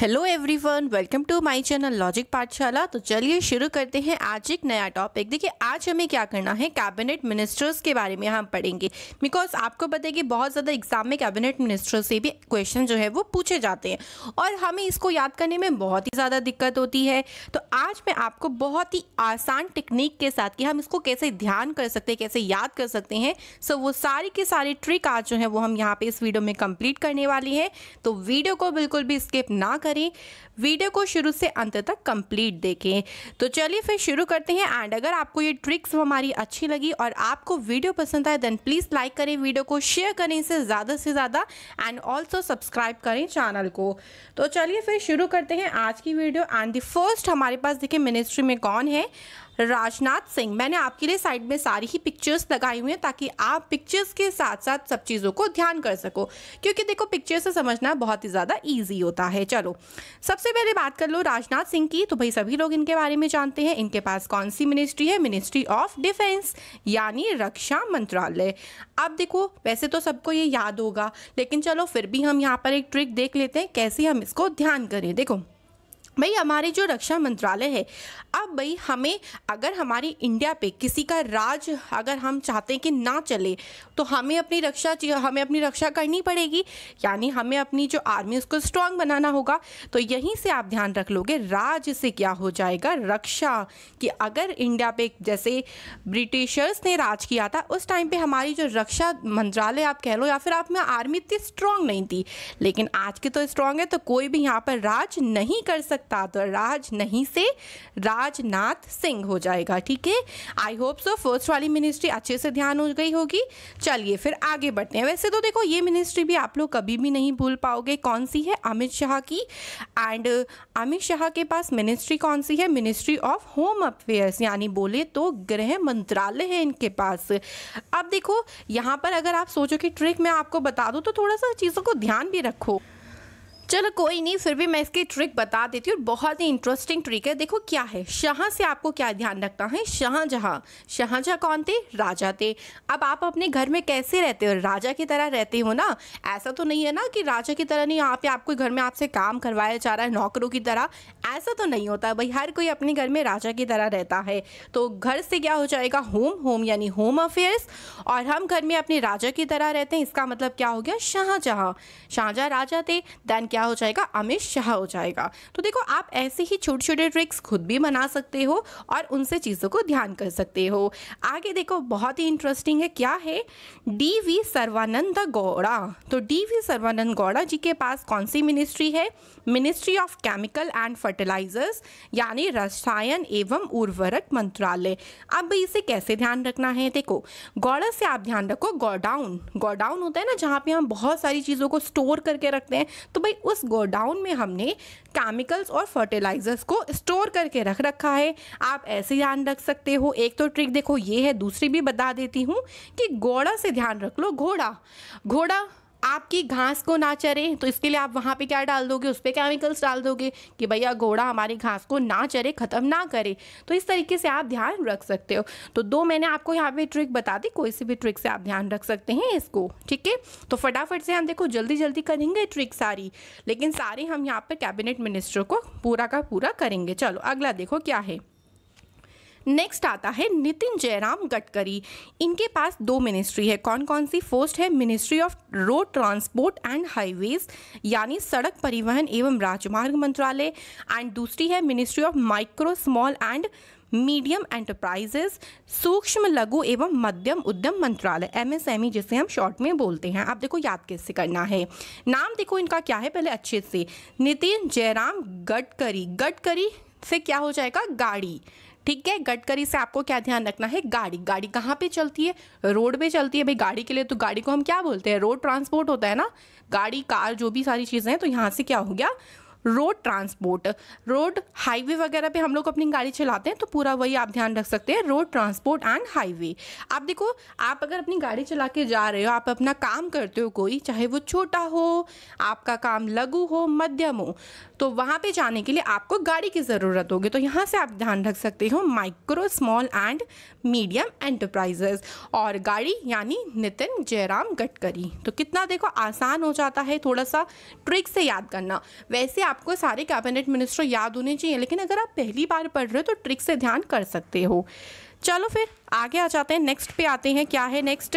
Hello everyone welcome to my channel logic Pathshala तो चलिए शुरू करते हैं आज एक नया टॉपिक देखिए आज हमें क्या करना है कैबिनेट मिनिस्टर्स के बारे में हम पढ़ेंगे बिकॉज आपको पता है कि बहुत ज़्यादा एग्जाम में कैबिनेट मिनिस्टर्स से भी क्वेश्चन जो है वो पूछे जाते हैं और हमें इसको याद करने में बहुत ही ज़्यादा दिक्कत होती है तो आज मैं आपको बहुत ही आसान टेक्निक के साथ कि हम इसको कैसे ध्यान कर सकते हैं कैसे याद कर सकते हैं सो वो सारी के सारी ट्रिक आज जो है वो हम यहाँ पर इस वीडियो में कम्प्लीट करने वाली हैं तो वीडियो को बिल्कुल भी स्किप ना करें वीडियो को शुरू से अंत तक कंप्लीट देखें तो चलिए फिर शुरू करते हैं एंड अगर आपको ये ट्रिक्स हमारी अच्छी लगी और आपको वीडियो पसंद आए देन प्लीज़ लाइक करें वीडियो को शेयर करें इसे ज़्यादा से ज़्यादा एंड ऑल्सो सब्सक्राइब करें चैनल को तो चलिए फिर शुरू करते हैं आज की वीडियो एंड द फर्स्ट हमारे पास देखें मिनिस्ट्री में कौन है राजनाथ सिंह मैंने आपके लिए साइड में सारी ही पिक्चर्स लगाई हुई हैं ताकि आप पिक्चर्स के साथ साथ सब चीज़ों को ध्यान कर सको क्योंकि देखो पिक्चर्स से समझना बहुत ही ज़्यादा ईजी होता है चलो सबसे पहले बात कर लो राजनाथ सिंह की तो भाई सभी लोग इनके बारे में जानते हैं इनके पास कौन सी मिनिस्ट्री है मिनिस्ट्री ऑफ डिफेंस यानी रक्षा मंत्रालय अब देखो वैसे तो सबको ये याद होगा लेकिन चलो फिर भी हम यहाँ पर एक ट्रिक देख लेते हैं कैसे हम इसको ध्यान करें देखो भाई हमारी जो रक्षा मंत्रालय है अब भाई हमें अगर हमारी इंडिया पे किसी का राज अगर हम चाहते हैं कि ना चले तो हमें अपनी रक्षा हमें अपनी रक्षा करनी पड़ेगी यानी हमें अपनी जो आर्मी उसको स्ट्रांग बनाना होगा तो यहीं से आप ध्यान रख लोगे राज से क्या हो जाएगा रक्षा कि अगर इंडिया पे जैसे ब्रिटिशर्स ने राज किया था उस टाइम पर हमारी जो रक्षा मंत्रालय आप कह लो या फिर आप में आर्मी इतनी स्ट्रांग नहीं थी लेकिन आज की तो स्ट्रांग है तो कोई भी यहाँ पर राज नहीं कर सकता सकता तो राज नहीं से राजनाथ सिंह हो जाएगा ठीक है आई होप सो फर्स्ट वाली मिनिस्ट्री अच्छे से ध्यान हो गई होगी चलिए फिर आगे बढ़ते हैं वैसे तो देखो ये मिनिस्ट्री भी आप लोग कभी भी नहीं भूल पाओगे कौन सी है अमित शाह की एंड अमित शाह के पास मिनिस्ट्री कौन सी है मिनिस्ट्री ऑफ होम अफेयर्स यानी बोले तो गृह मंत्रालय है इनके पास अब देखो यहाँ पर अगर आप सोचो कि ट्रिक मैं आपको बता दूँ तो थोड़ा सा चीज़ों को ध्यान भी रखो चलो कोई नहीं फिर भी मैं इसकी ट्रिक बता देती हूँ बहुत ही इंटरेस्टिंग ट्रिक है देखो क्या है शाह से आपको क्या ध्यान रखना है शाहजहाँ शाहजहाँ कौन थे राजा थे अब आप अपने घर में कैसे रहते हो राजा की तरह रहते हो ना ऐसा तो नहीं है ना कि राजा की तरह नहीं यहाँ पे आपको घर में आपसे काम करवाया जा रहा है नौकरों की तरह ऐसा तो नहीं होता भाई हर कोई अपने घर में राजा की तरह रहता है तो घर से क्या हो जाएगा होम होम यानी होम अफेयर्स और हम घर में अपने राजा की तरह रहते हैं इसका मतलब क्या हो गया शाहजहाँ शाहजहाँ राजा थे दैन क्या हो जाएगा अमित शाह हो जाएगा तो देखो आप ऐसे ही छोटे छोटे ट्रिक्स खुद भी बना सकते हो और उनसे चीज़ों को ध्यान कर सकते हो आगे देखो बहुत ही इंटरेस्टिंग है क्या है डी वी सर्वानंद गौड़ा तो डी वी सर्वानंद गौड़ा जी के पास कौन सी मिनिस्ट्री है ministry of chemical and fertilizers यानी रसायन एवं उर्वरक मंत्रालय अब इसे कैसे ध्यान रखना है देखो गौड़ा से आप ध्यान रखो गोडाउन गोडाउन होता है ना जहाँ पे हम बहुत सारी चीज़ों को स्टोर करके रखते हैं तो भाई उस गोडाउन में हमने केमिकल्स और फर्टिलाइजर्स को स्टोर करके रख रखा है आप ऐसे ध्यान रख सकते हो एक तो ट्रिक देखो ये है दूसरी भी बता देती हूँ कि घोड़ा से ध्यान रख लो घोड़ा घोड़ा आपकी घास को ना चरे तो इसके लिए आप वहाँ पे क्या डाल दोगे उस पर केमिकल्स डाल दोगे कि भैया घोड़ा हमारी घास को ना चरे ख़त्म ना करे तो इस तरीके से आप ध्यान रख सकते हो तो दो मैंने आपको यहाँ पे ट्रिक बता दी कोई सी भी ट्रिक से आप ध्यान रख सकते हैं इसको ठीक है तो फटाफट से हम देखो जल्दी जल्दी करेंगे ट्रिक सारी लेकिन सारे हम यहाँ पर कैबिनेट मिनिस्टर को पूरा का पूरा करेंगे चलो अगला देखो क्या है नेक्स्ट आता है नितिन जयराम गडकरी इनके पास दो मिनिस्ट्री है कौन कौन सी फर्स्ट है ministry of road transport and highways यानी सड़क परिवहन एवं राजमार्ग मंत्रालय एंड दूसरी है ministry of micro small and medium enterprises सूक्ष्म लघु एवं मध्यम उद्यम मंत्रालय एम एम एस ई जिसे हम शॉर्ट में बोलते हैं आप देखो याद कैसे करना है नाम देखो इनका क्या है पहले अच्छे से नितिन जयराम गडकरी गडकरी से क्या हो जाएगा गाड़ी ठीक है गडकरी से आपको क्या ध्यान रखना है गाड़ी गाड़ी कहाँ पे चलती है रोड पे चलती है भाई गाड़ी के लिए तो गाड़ी को हम क्या बोलते हैं रोड ट्रांसपोर्ट होता है ना गाड़ी कार जो भी सारी चीज़ें हैं तो यहाँ से क्या हो गया रोड ट्रांसपोर्ट रोड हाईवे वगैरह पे हम लोग अपनी गाड़ी चलाते हैं तो पूरा वही आप ध्यान रख सकते हैं रोड ट्रांसपोर्ट एंड हाईवे आप देखो आप अगर अपनी गाड़ी चला के जा रहे हो आप अपना काम करते हो कोई चाहे वो छोटा हो आपका काम लघु हो मध्यम हो तो वहाँ पे जाने के लिए आपको गाड़ी की ज़रूरत होगी तो यहाँ से आप ध्यान रख सकते हो micro small and medium enterprises और गाड़ी यानी नितिन जयराम गडकरी तो कितना देखो आसान हो जाता है थोड़ा सा ट्रिक से याद करना वैसे आपको सारे कैबिनेट मिनिस्टर याद होने चाहिए लेकिन अगर आप पहली बार पढ़ रहे हो तो ट्रिक से ध्यान कर सकते हो चलो फिर आगे आ जाते हैं नेक्स्ट पे आते हैं क्या है नेक्स्ट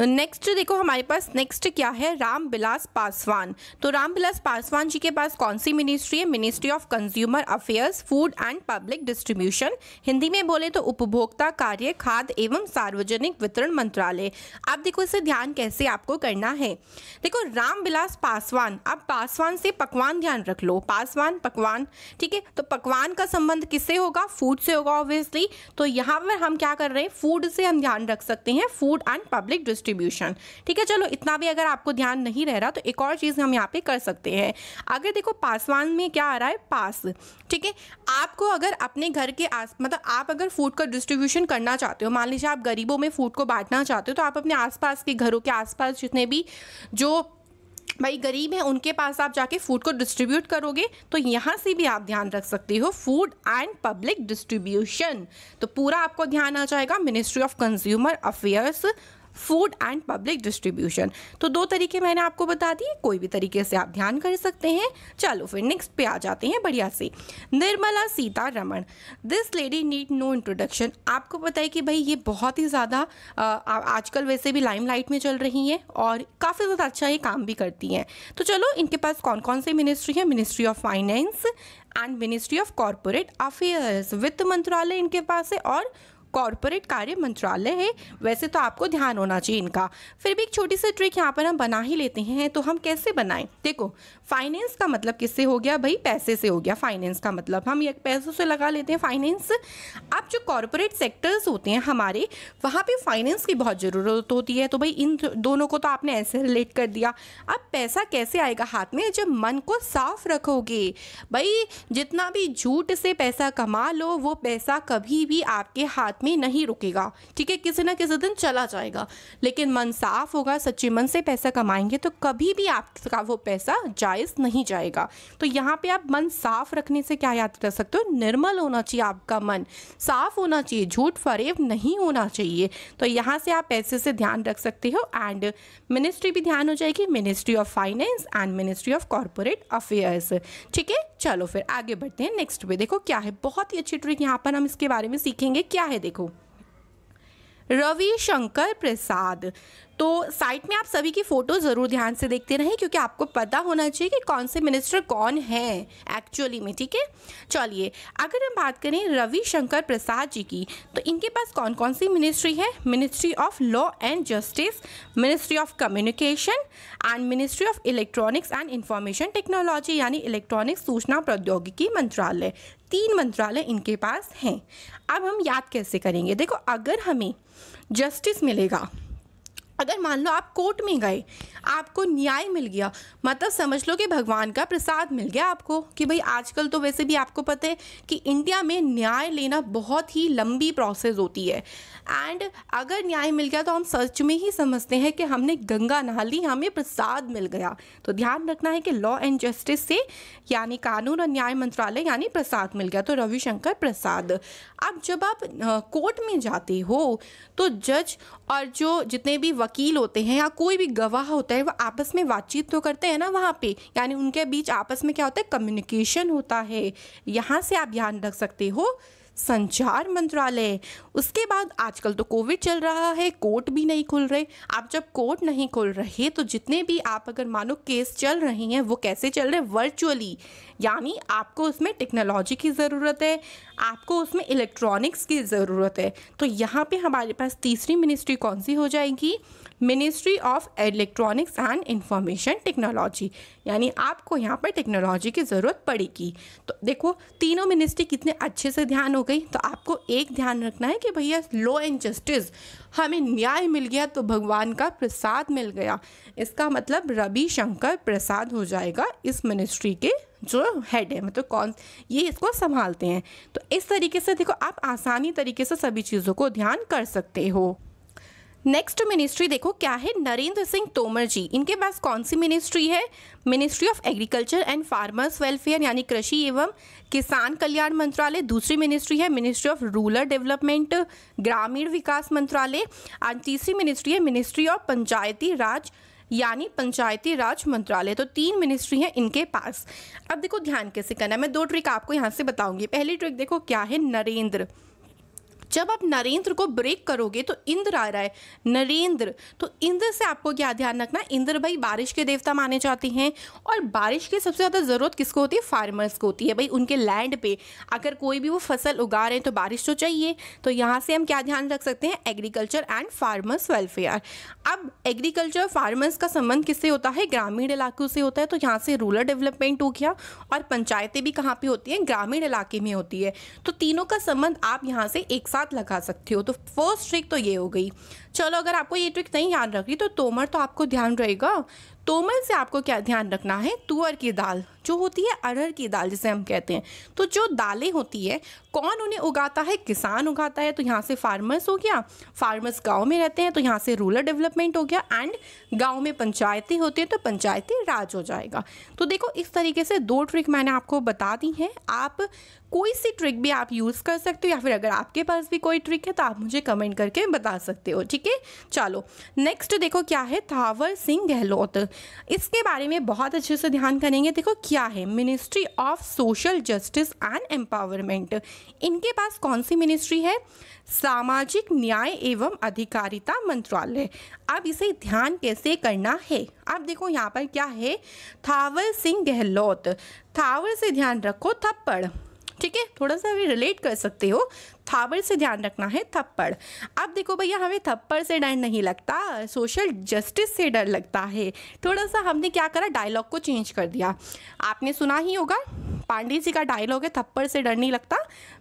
नेक्स्ट देखो हमारे पास नेक्स्ट क्या है राम बिलास पासवान तो राम बिलास पासवान जी के पास कौन सी मिनिस्ट्री है ministry of consumer affairs food and public distribution Hindi में बोले तो उपभोक्ता कार्य खाद्य एवं सार्वजनिक वितरण मंत्रालय अब देखो इसे ध्यान कैसे आपको करना है देखो राम बिलास पासवान अब पासवान से पकवान ध्यान रख लो पासवान पकवान ठीक है तो पकवान का संबंध किससे होगा फूड से होगा ऑब्वियसली तो यहाँ पर हम क्या कर रहे हैं फूड से हम ध्यान रख सकते हैं फूड एंड पब्लिक डिस्ट्रीब्यूशन ठीक है चलो इतना भी अगर आपको ध्यान नहीं रह रहा तो एक और चीज़ हम यहाँ पे कर सकते हैं अगर देखो पासवान में क्या आ रहा है पास ठीक है आपको अगर अपने घर के आस मतलब आप अगर फूड का डिस्ट्रीब्यूशन करना चाहते हो मान लीजिए आप गरीबों में फूड को बांटना चाहते हो तो आप अपने आसपास के घरों के आसपास जितने भी जो भाई गरीब हैं उनके पास आप जाके फूड को डिस्ट्रीब्यूट करोगे तो यहाँ से भी आप ध्यान रख सकते हो फूड एंड पब्लिक डिस्ट्रीब्यूशन तो पूरा आपको ध्यान आ जाएगा ministry of consumer affairs food and public distribution तो दो तरीके मैंने आपको बता दिए कोई भी तरीके से आप ध्यान कर सकते हैं चलो फिर नेक्स्ट पे आ जाते हैं बढ़िया से Nirmala Sitharaman this lady need no introduction आपको पता है कि भाई ये बहुत ही ज़्यादा आजकल वैसे भी लाइमलाइट में चल रही हैं और काफ़ी ज़्यादा अच्छा ये काम भी करती हैं तो चलो इनके पास कौन कौन से मिनिस्ट्री हैं ministry of finance and ministry of corporate affairs वित्त मंत्रालय इनके पास है और कॉरपोरेट कार्य मंत्रालय है वैसे तो आपको ध्यान होना चाहिए इनका फिर भी एक छोटी सी ट्रिक यहाँ पर हम बना ही लेते हैं तो हम कैसे बनाएं देखो फाइनेंस का मतलब किससे हो गया भाई पैसे से हो गया फाइनेंस का मतलब हम पैसों से लगा लेते हैं फाइनेंस अब जो कॉरपोरेट सेक्टर्स होते हैं हमारे वहाँ पर फाइनेंस की बहुत ज़रूरत होती है तो भाई इन दोनों को तो आपने ऐसे रिलेट कर दिया अब पैसा कैसे आएगा हाथ में जब मन को साफ रखोगे भाई जितना भी झूठ से पैसा कमा लो वो पैसा कभी भी आपके हाथ में नहीं रुकेगा ठीक है किसी ना किसी दिन चला जाएगा लेकिन मन साफ होगा सच्चे मन से पैसा कमाएंगे तो कभी भी आपका वो पैसा जायज़ नहीं जाएगा तो यहाँ पे आप मन साफ रखने से क्या याद रख सकते हो निर्मल होना चाहिए आपका मन साफ होना चाहिए झूठ फरेब नहीं होना चाहिए तो यहाँ से आप पैसे से ध्यान रख सकते हो एंड मिनिस्ट्री भी ध्यान हो जाएगी ministry of finance and ministry of corporate affairs ठीक है चलो फिर आगे बढ़ते हैं नेक्स्ट पे देखो क्या है बहुत ही अच्छी ट्रिक यहाँ पर हम इसके बारे में सीखेंगे क्या है देखो देखो रविशंकर प्रसाद तो साइट में आप सभी की फ़ोटो ज़रूर ध्यान से देखते रहें क्योंकि आपको पता होना चाहिए कि कौन से मिनिस्टर कौन हैं एक्चुअली में ठीक है चलिए अगर हम बात करें रविशंकर प्रसाद जी की तो इनके पास कौन कौन सी मिनिस्ट्री है ministry of law and justice ministry of communication and ministry of electronics and information technology यानी इलेक्ट्रॉनिक्स सूचना प्रौद्योगिकी मंत्रालय तीन मंत्रालय इनके पास हैं अब हम याद कैसे करेंगे देखो अगर हमें जस्टिस मिलेगा अगर मान लो आप कोर्ट में गए आपको न्याय मिल गया मतलब समझ लो कि भगवान का प्रसाद मिल गया आपको कि भाई आजकल तो वैसे भी आपको पता है कि इंडिया में न्याय लेना बहुत ही लंबी प्रोसेस होती है एंड अगर न्याय मिल गया तो हम सच में ही समझते हैं कि हमने गंगा नहा ली हमें प्रसाद मिल गया तो ध्यान रखना है कि लॉ एंड जस्टिस से यानी कानून और न्याय मंत्रालय यानी प्रसाद मिल गया तो रविशंकर प्रसाद अब जब आप कोर्ट में जाते हो तो जज और जो जितने भी वकील होते हैं या कोई भी गवाह होता है वो आपस में बातचीत तो करते हैं ना वहाँ पे यानी उनके बीच आपस में क्या होता है कम्युनिकेशन होता है यहाँ से आप ध्यान रख सकते हो संचार मंत्रालय उसके बाद आजकल तो कोविड चल रहा है कोर्ट भी नहीं खुल रहे आप जब कोर्ट नहीं खुल रहे तो जितने भी आप अगर मानो केस चल रहे हैं वो कैसे चल रहे वर्चुअली यानी आपको उसमें टेक्नोलॉजी की ज़रूरत है आपको उसमें इलेक्ट्रॉनिक्स की ज़रूरत है तो यहाँ पे हमारे पास तीसरी मिनिस्ट्री कौन सी हो जाएगी ministry of electronics and information technology यानी आपको यहाँ पर टेक्नोलॉजी की ज़रूरत पड़ेगी तो देखो तीनों मिनिस्ट्री कितने अच्छे से ध्यान हो गई तो आपको एक ध्यान रखना है कि भैया लॉ एंड जस्टिस हमें न्याय मिल गया तो भगवान का प्रसाद मिल गया इसका मतलब रवि शंकर प्रसाद हो जाएगा इस मिनिस्ट्री के जो हेड है मतलब कौन ये इसको संभालते हैं तो इस तरीके से देखो आप आसानी तरीके से सभी चीज़ों को ध्यान कर सकते हो नेक्स्ट मिनिस्ट्री देखो क्या है नरेंद्र सिंह तोमर जी इनके पास कौन सी मिनिस्ट्री है ministry of agriculture and farmers welfare यानी कृषि एवं किसान कल्याण मंत्रालय दूसरी मिनिस्ट्री है मिनिस्ट्री ऑफ रूरल डेवलपमेंट ग्रामीण विकास मंत्रालय और तीसरी मिनिस्ट्री है मिनिस्ट्री ऑफ पंचायती राज यानी पंचायती राज मंत्रालय तो तीन मिनिस्ट्री हैं इनके पास अब देखो ध्यान कैसे करना है मैं दो ट्रिक आपको यहाँ से बताऊँगी पहली ट्रिक देखो क्या है नरेंद्र जब आप नरेंद्र को ब्रेक करोगे तो इंद्र आ रहा है नरेंद्र तो इंद्र से आपको क्या ध्यान रखना इंद्र भाई बारिश के देवता माने जाते हैं और बारिश की सबसे ज़्यादा ज़रूरत किसको होती है फार्मर्स को होती है भाई उनके लैंड पे अगर कोई भी वो फसल उगा रहे हैं तो बारिश तो चाहिए तो यहाँ से हम क्या ध्यान रख सकते हैं एग्रीकल्चर एंड फार्मर्स वेलफेयर अब एग्रीकल्चर फार्मर्स का संबंध किससे होता है ग्रामीण इलाकों से होता है तो यहाँ से रूरल डेवलपमेंट हो गया और पंचायतें भी कहाँ पर होती हैं ग्रामीण इलाके में होती है तो तीनों का संबंध आप यहाँ से एक साथ साथ लगा सकती हो तो फर्स्ट ट्रिक तो ये हो गई चलो अगर आपको ये ट्रिक नहीं याद रख रही तो तोमर तो आपको ध्यान रहेगा तोमर से आपको क्या ध्यान रखना है तुअर की दाल जो होती है अरहर की दाल जिसे हम कहते हैं तो जो दालें होती है कौन उन्हें उगाता है किसान उगाता है तो यहाँ से फार्मर्स हो गया फार्मर्स गाँव में रहते हैं तो यहाँ से रूरल डेवलपमेंट हो गया एंड गाँव में पंचायतें होती हैं तो पंचायती राज हो जाएगा तो देखो इस तरीके से दो ट्रिक मैंने आपको बता दी हैं आप कोई सी ट्रिक भी आप यूज़ कर सकते हो या फिर अगर आपके पास भी कोई ट्रिक है तो आप मुझे कमेंट करके बता सकते हो ठीक है चलो नेक्स्ट देखो क्या है थावर सिंह गहलोत इसके बारे में बहुत अच्छे से ध्यान करेंगे देखो क्या है ministry of social justice and empowerment इनके पास कौन सी मिनिस्ट्री है सामाजिक न्याय एवं अधिकारिता मंत्रालय अब इसे ध्यान कैसे करना है अब देखो यहाँ पर क्या है थावर सिंह गहलोत थावर से ध्यान रखो थप्पड़ ठीक है थोड़ा सा भी रिलेट कर सकते हो थावर से ध्यान रखना है थप्पड़ अब देखो भैया हमें थप्पड़ से डर नहीं लगता सोशल जस्टिस से डर लगता है थोड़ा सा हमने क्या करा डायलॉग को चेंज कर दिया आपने सुना ही होगा पांडे जी का डायलॉग है थप्पड़ से डर नहीं लगता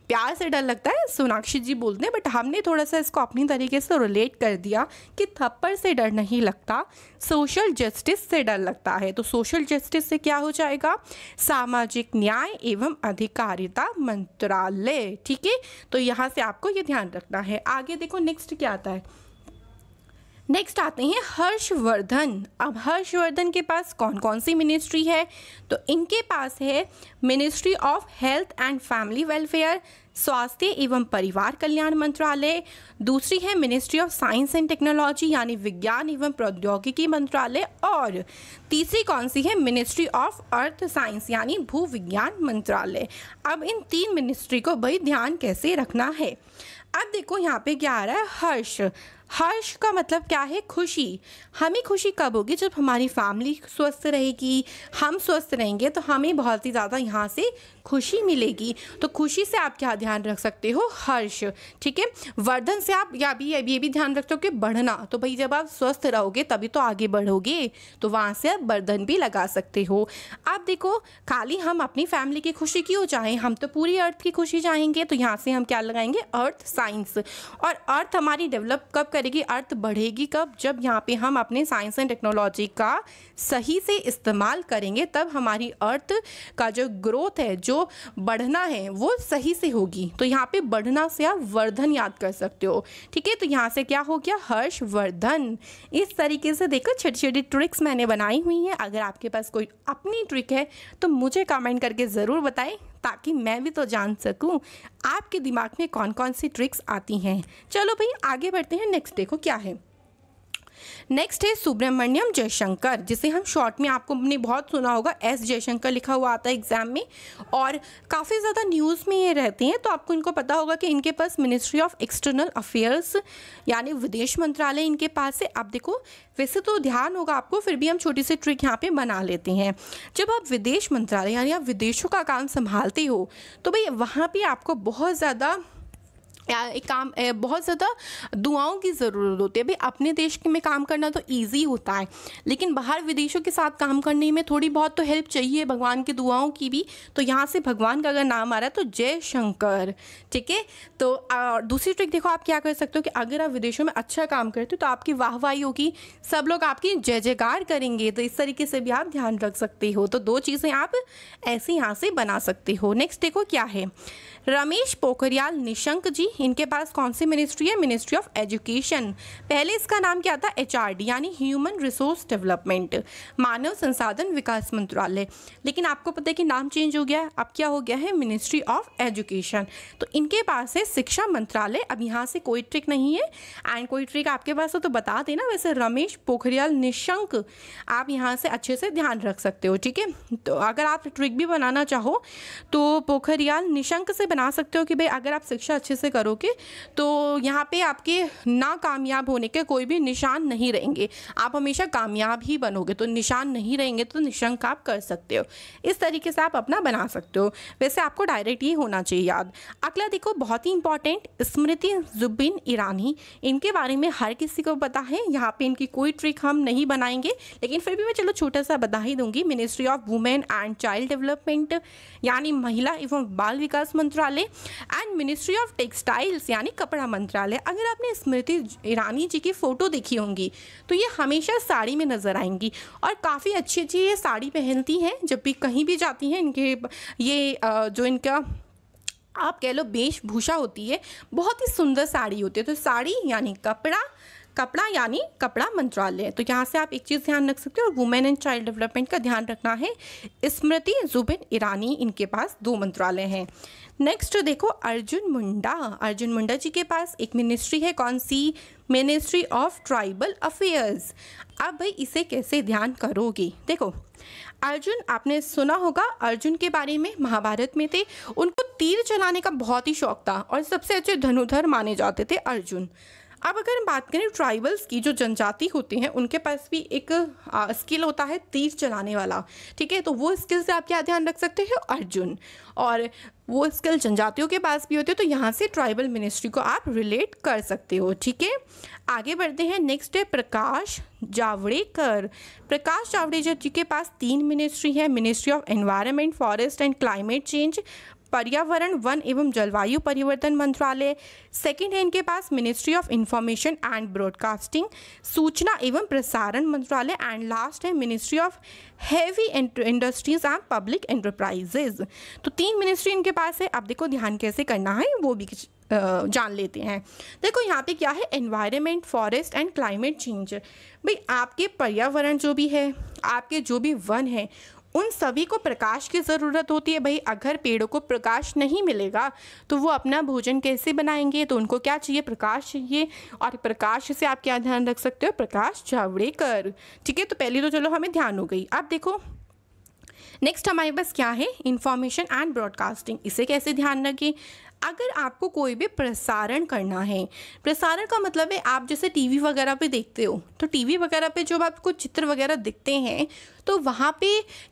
प्यार से डर लगता है सोनाक्षी जी बोलते हैं बट हमने थोड़ा सा इसको अपनी तरीके से रिलेट कर दिया कि थप्पड़ से डर नहीं लगता सोशल जस्टिस से डर लगता है तो सोशल जस्टिस से क्या हो जाएगा सामाजिक न्याय एवं अधिकारिता मंत्रालय ठीक है तो यहाँ से आपको ये ध्यान रखना है आगे देखो नेक्स्ट क्या आता है नेक्स्ट आते हैं हर्षवर्धन अब हर्षवर्धन के पास कौन कौन सी मिनिस्ट्री है तो इनके पास है ministry of health and family welfare स्वास्थ्य एवं परिवार कल्याण मंत्रालय दूसरी है ministry of science and technology यानी विज्ञान एवं प्रौद्योगिकी मंत्रालय और तीसरी कौन सी है मिनिस्ट्री ऑफ अर्थ साइंस यानी भू विज्ञान मंत्रालय अब इन तीन मिनिस्ट्री को भाई ध्यान कैसे रखना है अब देखो यहाँ पे क्या आ रहा है हर्ष हर्ष का मतलब क्या है खुशी हमें खुशी कब होगी जब हमारी फैमिली स्वस्थ रहेगी हम स्वस्थ रहेंगे तो हमें बहुत ही ज़्यादा यहाँ से खुशी मिलेगी तो खुशी से आप क्या ध्यान रख सकते हो हर्ष ठीक है वर्धन से आप या भी ये भी ध्यान रख सकते हो बढ़ना तो भाई जब आप स्वस्थ रहोगे तभी तो आगे बढ़ोगे तो वहाँ से आप वर्धन भी लगा सकते हो आप देखो खाली हम अपनी फैमिली की खुशी क्यों चाहें हम तो पूरी अर्थ की खुशी चाहेंगे तो यहाँ से हम क्या लगाएंगे अर्थ साइंस और अर्थ हमारी डेवलप कब करेगी अर्थ बढ़ेगी कब जब यहाँ पे हम अपने साइंस एंड टेक्नोलॉजी का सही से इस्तेमाल करेंगे तब हमारी अर्थ का जो ग्रोथ है जो जो बढ़ना है वो सही से होगी तो यहाँ पे बढ़ना से आप वर्धन याद कर सकते हो ठीक है तो यहाँ से क्या हो गया हर्षवर्धन इस तरीके से देखो छोटी छोटी ट्रिक्स मैंने बनाई हुई हैं अगर आपके पास कोई अपनी ट्रिक है तो मुझे कमेंट करके ज़रूर बताएं ताकि मैं भी तो जान सकूं आपके दिमाग में कौन कौन सी ट्रिक्स आती हैं चलो भाई आगे बढ़ते हैं नेक्स्ट देखो क्या है नेक्स्ट है सुब्रमण्यम जयशंकर जिसे हम शॉर्ट में आपको ने बहुत सुना होगा एस जयशंकर लिखा हुआ आता है एग्जाम में और काफ़ी ज़्यादा न्यूज़ में ये रहते हैं तो आपको इनको पता होगा कि इनके पास मिनिस्ट्री ऑफ एक्सटर्नल अफेयर्स यानी विदेश मंत्रालय इनके पास है आप देखो वैसे तो ध्यान होगा आपको फिर भी हम छोटी सी ट्रिक यहाँ पर बना लेते हैं जब आप विदेश मंत्रालय यानी आप विदेशों का काम संभालते हो तो भाई वहाँ पर आपको बहुत ज़्यादा एक काम बहुत ज़्यादा दुआओं की ज़रूरत होती है भाई अपने देश में काम करना तो ईजी होता है लेकिन बाहर विदेशों के साथ काम करने में थोड़ी बहुत तो हेल्प चाहिए भगवान की दुआओं की भी तो यहाँ से भगवान का अगर नाम आ रहा है तो जय शंकर ठीक है तो दूसरी ट्रिक देखो आप क्या कर सकते हो कि अगर आप विदेशों में अच्छा काम करते हो तो आपकी वाहवाही होगी सब लोग आपकी जय जयकार करेंगे तो इस तरीके से भी आप ध्यान रख सकते हो तो दो चीज़ें आप ऐसे यहाँ से बना सकते हो नेक्स्ट देखो क्या है रमेश पोखरियाल निशंक जी इनके पास कौन सी मिनिस्ट्री है मिनिस्ट्री ऑफ एजुकेशन पहले इसका नाम क्या था एच यानी ह्यूमन रिसोर्स डेवलपमेंट मानव संसाधन विकास मंत्रालय लेकिन आपको पता है कि नाम चेंज हो गया है अब क्या हो गया है मिनिस्ट्री ऑफ एजुकेशन तो इनके पास है शिक्षा मंत्रालय अब यहाँ से कोई ट्रिक नहीं है एंड कोई ट्रिक आपके पास हो तो बता देना वैसे रमेश पोखरियाल निशंक आप यहाँ से अच्छे से ध्यान रख सकते हो ठीक है तो अगर आप ट्रिक भी बनाना चाहो तो पोखरियाल निशंक से बना सकते हो कि भाई अगर आप शिक्षा अच्छे से करो करोगे तो यहाँ पे आपके नाकामयाब होने के कोई भी निशान नहीं रहेंगे आप हमेशा कामयाब ही बनोगे तो निशान नहीं रहेंगे तो निशंक आप कर सकते हो इस तरीके से आप अपना बना सकते हो वैसे आपको डायरेक्ट ये होना चाहिए याद अगला देखो बहुत ही इंपॉर्टेंट स्मृति जुबिन ईरानी इनके बारे में हर किसी को पता है यहाँ पे इनकी कोई ट्रिक हम नहीं बनाएंगे लेकिन फिर भी मैं चलो छोटा सा बता ही दूंगी ministry of women and child development यानी महिला एवं बाल विकास मंत्रालय and ministry of textile textiles यानी कपड़ा मंत्रालय अगर आपने स्मृति ईरानी जी की फ़ोटो देखी होंगी तो ये हमेशा साड़ी में नज़र आएंगी और काफ़ी अच्छी अच्छी ये साड़ी पहनती हैं जब भी कहीं भी जाती हैं इनके ये जो इनका आप कह लो वेशभूषा होती है बहुत ही सुंदर साड़ी होती है तो साड़ी यानी कपड़ा कपड़ा यानी कपड़ा मंत्रालय तो यहाँ से आप एक चीज़ ध्यान रख सकते हो और वुमेन एंड चाइल्ड डेवलपमेंट का ध्यान रखना है स्मृति जुबिन ईरानी इनके पास दो मंत्रालय हैं नेक्स्ट देखो अर्जुन मुंडा अर्जुन मुंडा जी के पास एक मिनिस्ट्री है कौन सी मिनिस्ट्री ऑफ ट्राइबल अफेयर्स अब भाई इसे कैसे ध्यान करोगे देखो अर्जुन आपने सुना होगा अर्जुन के बारे में महाभारत में थे उनको तीर चलाने का बहुत ही शौक था और सबसे अच्छे धनुधर माने जाते थे अर्जुन अब अगर हम बात करें ट्राइबल्स की जो जनजाति होती हैं उनके पास भी एक आ, स्किल होता है तीर चलाने वाला ठीक है तो वो स्किल से आप क्या ध्यान रख सकते हैं अर्जुन और वो स्किल जनजातियों के पास भी होती है तो यहाँ से ट्राइबल मिनिस्ट्री को आप रिलेट कर सकते हो ठीक है आगे बढ़ते हैं नेक्स्ट है प्रकाश जावड़ेकर प्रकाश जावड़ेकर जी के पास तीन मिनिस्ट्री है ministry of environment forest and climate change पर्यावरण वन एवं जलवायु परिवर्तन मंत्रालय सेकंड है इनके पास ministry of information and broadcasting सूचना एवं प्रसारण मंत्रालय एंड लास्ट है ministry of heavy industries and public enterprises तो तीन मिनिस्ट्री इनके पास है अब देखो ध्यान कैसे करना है वो भी जान लेते हैं देखो यहाँ पे क्या है environment forest and climate change भाई आपके पर्यावरण जो भी है आपके जो भी वन है उन सभी को प्रकाश की ज़रूरत होती है भाई अगर पेड़ों को प्रकाश नहीं मिलेगा तो वो अपना भोजन कैसे बनाएंगे तो उनको क्या चाहिए प्रकाश चाहिए और प्रकाश से आप क्या ध्यान रख सकते हो प्रकाश जावड़ेकर ठीक है तो पहले तो चलो हमें ध्यान हो गई आप देखो नेक्स्ट हमारे पास क्या है इन्फॉर्मेशन एंड ब्रॉडकास्टिंग इसे कैसे ध्यान रखें अगर आपको कोई भी प्रसारण करना है प्रसारण का मतलब है आप जैसे टीवी वगैरह पे देखते हो तो टीवी वगैरह पे जब आपको चित्र वगैरह दिखते हैं तो वहाँ पे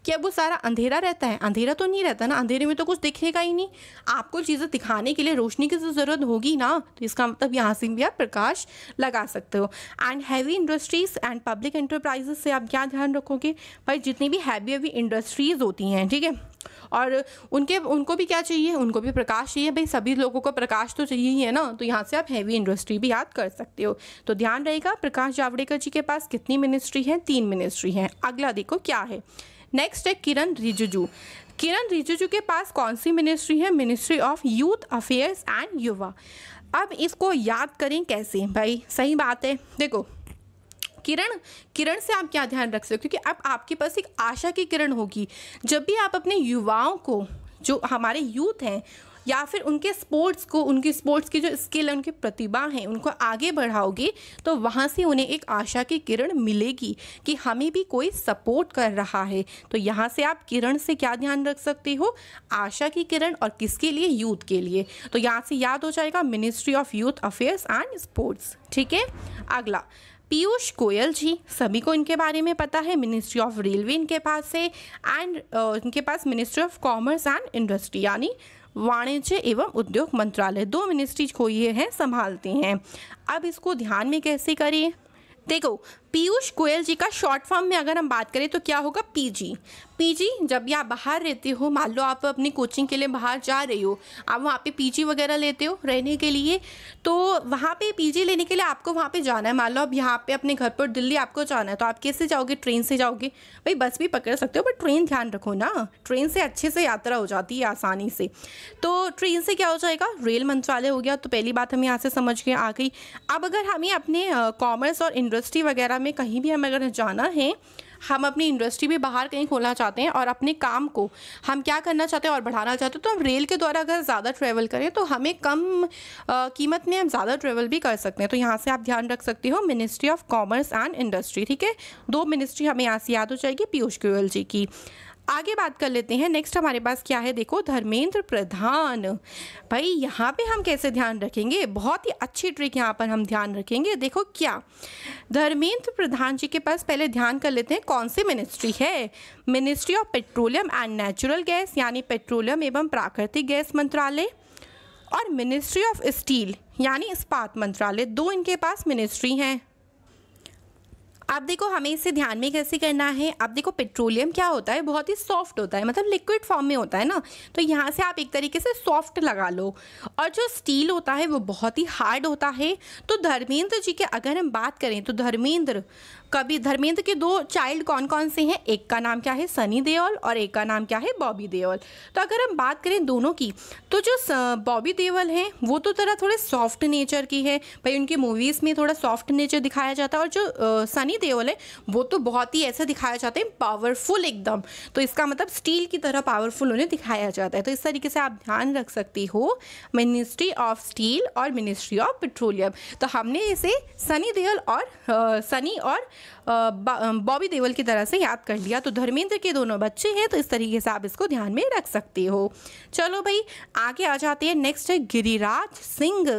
क्या वो सारा अंधेरा रहता है अंधेरा तो नहीं रहता ना अंधेरे में तो कुछ दिखेगा ही नहीं आपको चीज़ें दिखाने के लिए रोशनी की तो ज़रूरत होगी ना तो इसका मतलब यहाँ से भी आप प्रकाश लगा सकते हो and heavy industries and public enterprises से आप क्या ध्यान रखोगे भाई जितनी भी हैवी हैवी इंडस्ट्रीज़ होती हैं ठीक है और उनके उनको भी क्या चाहिए उनको भी प्रकाश चाहिए भाई सभी लोगों को प्रकाश तो चाहिए ही है ना तो यहाँ से आप हैवी इंडस्ट्री भी याद कर सकते हो तो ध्यान रहेगा प्रकाश जावड़ेकर जी के पास कितनी मिनिस्ट्री है तीन मिनिस्ट्री है अगला देखो क्या है नेक्स्ट है किरण रिजिजू किरण रिजिजू के पास कौन सी मिनिस्ट्री है ministry of youth affairs and युवा अब इसको याद करें कैसे भाई सही बात है देखो किरण किरण से आप क्या ध्यान रख सकते हो क्योंकि अब आपके पास एक आशा की किरण होगी जब भी आप अपने युवाओं को जो हमारे यूथ हैं या फिर उनके स्पोर्ट्स को उनके स्पोर्ट्स की जो स्किल है उनकी प्रतिभा है उनको आगे बढ़ाओगे तो वहाँ से उन्हें एक आशा की किरण मिलेगी कि हमें भी कोई सपोर्ट कर रहा है तो यहाँ से आप किरण से क्या ध्यान रख सकते हो आशा की किरण और किसके लिए यूथ के लिए तो यहाँ से याद हो जाएगा ministry of youth affairs and sports ठीक है अगला पीयूष गोयल जी सभी को इनके बारे में पता है मिनिस्ट्री ऑफ रेलवे इनके पास है एंड इनके पास ministry of commerce and industry यानी वाणिज्य एवं उद्योग मंत्रालय दो मिनिस्ट्रीज को ये हैं संभालते हैं अब इसको ध्यान में कैसे करें देखो पीयूष गोयल जी का शॉर्ट फॉर्म में अगर हम बात करें तो क्या होगा पीजी पीजी जब भी आप बाहर रहते हो मान लो आप अपनी कोचिंग के लिए बाहर जा रहे हो आप वहाँ पे पीजी वगैरह लेते हो रहने के लिए तो वहाँ पे पीजी लेने के लिए आपको वहाँ पे जाना है मान लो आप यहाँ पे अपने घर पर दिल्ली आपको जाना है तो आप कैसे जाओगे ट्रेन से जाओगे भाई बस भी पकड़ सकते हो बट ट्रेन ध्यान रखो ना ट्रेन से अच्छे से यात्रा हो जाती है आसानी से तो ट्रेन से क्या हो जाएगा रेल मंत्रालय हो गया तो पहली बात हम यहाँ से समझ के आ गई अब अगर हमें अपने कॉमर्स और इंडस्ट्री वगैरह हमें कहीं भी हमें अगर जाना है हम अपनी इंडस्ट्री भी बाहर कहीं खोलना चाहते हैं और अपने काम को हम क्या करना चाहते हैं और बढ़ाना चाहते हैं तो हम रेल के द्वारा अगर ज़्यादा ट्रैवल करें तो हमें कम आ, कीमत में हम ज़्यादा ट्रैवल भी कर सकते हैं तो यहाँ से आप ध्यान रख सकते हो ministry of commerce and industry ठीक है दो मिनिस्ट्री हमें यहाँ से याद हो जाएगी पीयूष गोयल जी की आगे बात कर लेते हैं नेक्स्ट हमारे पास क्या है देखो धर्मेंद्र प्रधान भाई यहाँ पे हम कैसे ध्यान रखेंगे बहुत ही अच्छी ट्रिक यहाँ पर हम ध्यान रखेंगे देखो क्या धर्मेंद्र प्रधान जी के पास पहले ध्यान कर लेते हैं कौन सी मिनिस्ट्री है ministry of petroleum and natural gas यानी पेट्रोलियम एवं प्राकृतिक गैस मंत्रालय और मिनिस्ट्री ऑफ स्टील यानी इस्पात मंत्रालय दो इनके पास मिनिस्ट्री हैं आप देखो हमें इसे ध्यान में कैसे करना है आप देखो पेट्रोलियम क्या होता है बहुत ही सॉफ्ट होता है मतलब लिक्विड फॉर्म में होता है ना तो यहाँ से आप एक तरीके से सॉफ्ट लगा लो और जो स्टील होता है वो बहुत ही हार्ड होता है तो धर्मेंद्र जी के अगर हम बात करें तो धर्मेंद्र कभी धर्मेंद्र के दो चाइल्ड कौन कौन से हैं एक का नाम क्या है सनी देओल और एक का नाम क्या है बॉबी देओल तो अगर हम बात करें दोनों की तो जो बॉबी देओल हैं वो तो तरह थोड़े सॉफ्ट नेचर की है भाई उनके मूवीज़ में थोड़ा सॉफ्ट नेचर दिखाया जाता है और जो सनी देओल है वो तो बहुत ही ऐसा दिखाया जाता है पावरफुल एकदम तो इसका मतलब स्टील की तरह पावरफुल उन्हें दिखाया जाता है तो इस तरीके से आप ध्यान रख सकती हो मिनिस्ट्री ऑफ स्टील और मिनिस्ट्री ऑफ पेट्रोलियम तो हमने इसे सनी देओल और सनी और बॉबी देवल की तरह से याद कर लिया तो धर्मेंद्र के दोनों बच्चे हैं तो इस तरीके से आप इसको ध्यान में रख सकते हो चलो भाई आगे आ जाते हैं नेक्स्ट है गिरिराज सिंह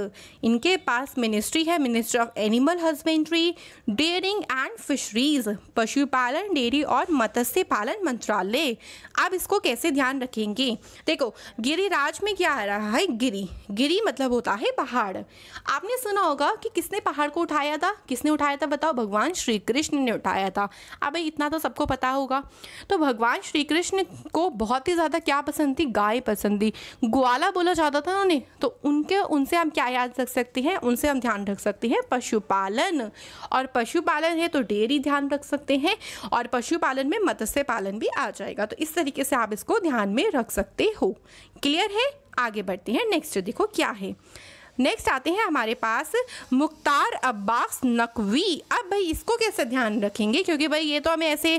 इनके पास मिनिस्ट्री है ministry of animal husbandry dairying and fisheries पशुपालन डेयरी और मत्स्य पालन मंत्रालय आप इसको कैसे ध्यान रखेंगे देखो गिरिराज में क्या आ रहा है गिरी गिरी मतलब होता है पहाड़ आपने सुना होगा कि किसने पहाड़ को उठाया था किसने उठाया था बताओ भगवान श्री कृष्ण ने उठाया था अब इतना तो सबको पता होगा तो भगवान श्री कृष्ण को बहुत ही ज़्यादा क्या पसंद थी गाय पसंद थी ग्वाला बोला जाता था उन्होंने तो उनके उनसे हम क्या याद रख सकते हैं उनसे हम ध्यान रख सकते हैं पशुपालन और पशुपालन है तो डेयरी ध्यान रख सकते हैं और पशुपालन में मत्स्य पालन भी आ जाएगा तो इस तरीके से आप इसको ध्यान में रख सकते हो क्लियर है आगे बढ़ते हैं नेक्स्ट देखो क्या है नेक्स्ट आते हैं हमारे पास मुख्तार अब्बास नकवी अब भाई इसको कैसे ध्यान रखेंगे क्योंकि भाई ये तो हमें ऐसे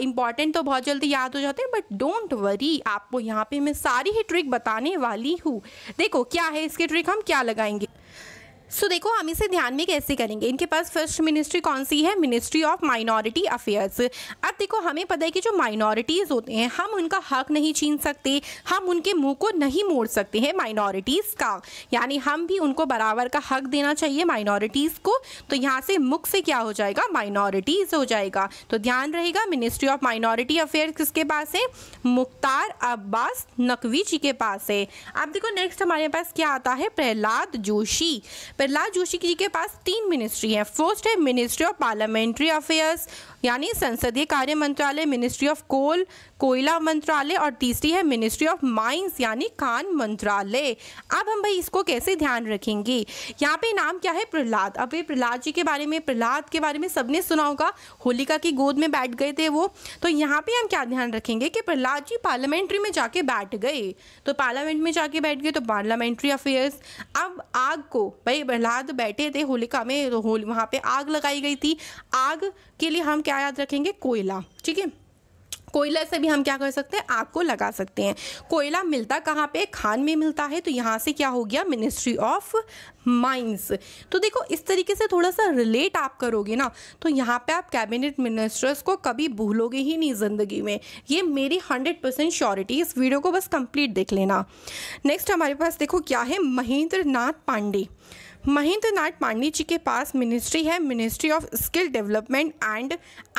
इंपॉर्टेंट तो बहुत जल्दी याद हो जाते हैं बट डोंट वरी आपको यहाँ पे मैं सारी ही ट्रिक बताने वाली हूँ देखो क्या है इसकी ट्रिक हम क्या लगाएंगे सो देखो हम इसे ध्यान में कैसे करेंगे इनके पास फर्स्ट मिनिस्ट्री कौन सी है मिनिस्ट्री ऑफ माइनॉरिटी अफेयर्स अब देखो हमें पता है कि जो माइनॉरिटीज़ होते हैं हम उनका हक नहीं छीन सकते हम उनके मुंह को नहीं मोड़ सकते हैं माइनॉरिटीज़ का यानी हम भी उनको बराबर का हक देना चाहिए माइनॉरिटीज़ को तो यहाँ से मुख से क्या हो जाएगा माइनॉरिटीज़ हो जाएगा तो ध्यान रहेगा मिनिस्ट्री ऑफ माइनॉरिटी अफेयर किसके पास है मुख्तार अब्बास नकवी जी के पास है अब देखो नेक्स्ट हमारे पास क्या आता है प्रहलाद जोशी प्रहलाद जोशी जी के पास तीन मिनिस्ट्री हैं फर्स्ट है मिनिस्ट्री ऑफ पार्लियामेंट्री अफेयर्स यानी संसदीय कार्य मंत्रालय मिनिस्ट्री ऑफ कोल कोयला मंत्रालय और तीसरी है मिनिस्ट्री ऑफ माइंस यानी खान मंत्रालय अब हम भाई इसको कैसे ध्यान रखेंगे यहाँ पे नाम क्या है प्रहलाद अब ये प्रहलाद जी के बारे में प्रहलाद के बारे में सबने सुना होगा होलिका की गोद में बैठ गए थे वो तो यहाँ पे हम क्या ध्यान रखेंगे कि प्रहलाद जी पार्लियामेंट्री में जाके बैठ गए तो पार्लियामेंट में जाके बैठ गए तो पार्लियामेंट्री अफेयर्स अब आग को भाई प्रहलाद बैठे थे होलिका में तो होल वहाँ पे आग लगाई गई थी आग के लिए हम क्या याद रखेंगे कोयला ठीक है कोयला से भी हम क्या कर सकते हैं आग को लगा सकते हैं कोयला मिलता कहाँ पे खान में मिलता है तो यहाँ से क्या हो गया मिनिस्ट्री ऑफ माइंस तो देखो इस तरीके से थोड़ा सा रिलेट आप करोगे ना तो यहाँ पे आप कैबिनेट मिनिस्टर्स को कभी भूलोगे ही नहीं ज़िंदगी में ये मेरी हंड्रेड परसेंट श्योरिटी इस वीडियो को बस कंप्लीट देख लेना नेक्स्ट हमारे पास देखो क्या है महेंद्र नाथ पांडे महेंद्र नाथ पांडे जी के पास मिनिस्ट्री है ministry of skill development and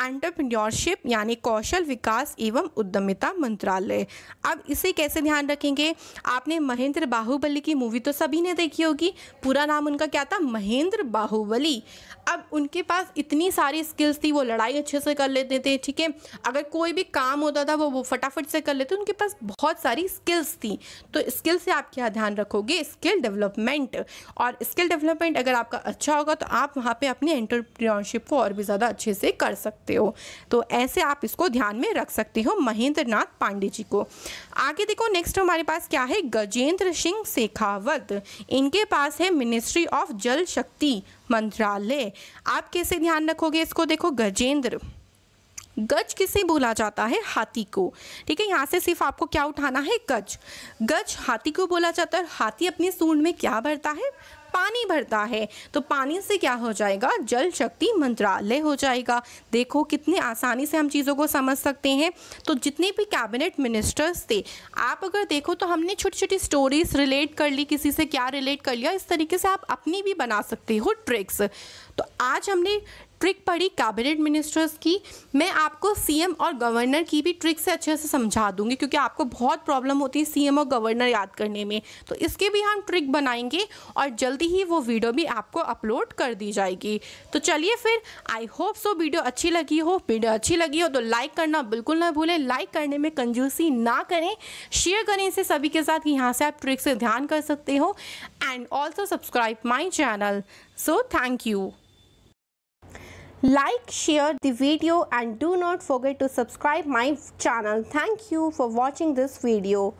entrepreneurship यानी कौशल विकास एवं उद्यमिता मंत्रालय अब इसे कैसे ध्यान रखेंगे आपने महेंद्र बाहुबली की मूवी तो सभी ने देखी होगी पूरा नाम उनका क्या था महेंद्र बाहुबली अब उनके पास इतनी सारी स्किल्स थी वो लड़ाई अच्छे से कर लेते थे ठीक है अगर कोई भी काम होता था वो वो फटाफट से कर लेते उनके पास बहुत सारी स्किल्स थी तो स्किल से आप क्या ध्यान रखोगे स्किल डेवलपमेंट और स्किल डेवलपमेंट अगर आपका अच्छा होगा तो आप वहाँ पे अपनी एंटरप्रेन्योरशिप को और भी ज़्यादा अच्छे से कर सकते हो तो ऐसे आप इसको ध्यान में रख सकते हो महेंद्र नाथ पांडे जी को आगे देखो नेक्स्ट हमारे पास क्या है गजेंद्र सिंह शेखावत इनके पास है मिनिस्ट्री ऑफ जल शक्ति मंत्रालय आप कैसे ध्यान रखोगे इसको देखो गजेंद्र गज किसे बोला जाता है हाथी को ठीक है यहाँ से सिर्फ आपको क्या उठाना है गज गज हाथी को बोला जाता है हाथी अपने सूंड में क्या भरता है पानी भरता है तो पानी से क्या हो जाएगा जल शक्ति मंत्रालय हो जाएगा देखो कितने आसानी से हम चीज़ों को समझ सकते हैं तो जितने भी कैबिनेट मिनिस्टर्स थे आप अगर देखो तो हमने छोटी छोटी स्टोरीज रिलेट कर ली किसी से क्या रिलेट कर लिया इस तरीके से आप अपनी भी बना सकते हो ट्रिक्स तो आज हमने ट्रिक पड़ी कैबिनेट मिनिस्टर्स की मैं आपको सीएम और गवर्नर की भी ट्रिक से अच्छे से समझा दूंगी क्योंकि आपको बहुत प्रॉब्लम होती है सीएम और गवर्नर याद करने में तो इसके भी हम ट्रिक बनाएंगे और जल्दी ही वो वीडियो भी आपको अपलोड कर दी जाएगी तो चलिए फिर आई होप सो वीडियो अच्छी लगी हो वीडियो अच्छी लगी हो तो लाइक करना बिल्कुल ना भूलें लाइक करने में कंजूसी ना करें शेयर करें इसे सभी के साथ यहाँ से आप ट्रिक से ध्यान कर सकते हो and also subscribe my channel so thank you Like, share the video and do not forget to subscribe my channel. Thank you for watching this video.